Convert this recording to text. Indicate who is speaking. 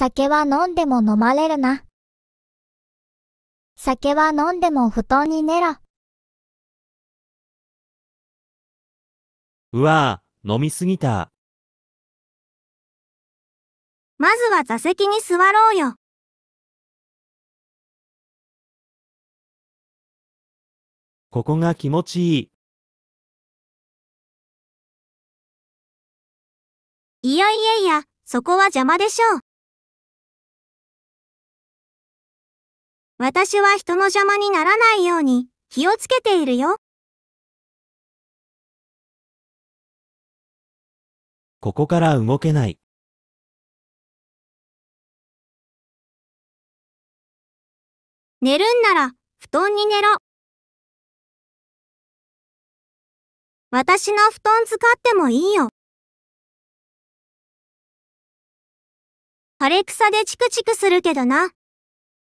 Speaker 1: 酒は飲んでも飲まれるな。酒は飲んでも布団に寝ろ。うわぁ、飲みすぎた。まずは座席に座ろうよ。ここが気持ちいい。いやいやいや、そこは邪魔でしょう。私は人の邪魔にならないように気をつけているよ。ここから動けない。寝るんなら布団に寝ろ。私の布団使ってもいいよ。枯れ草でチクチクするけどな。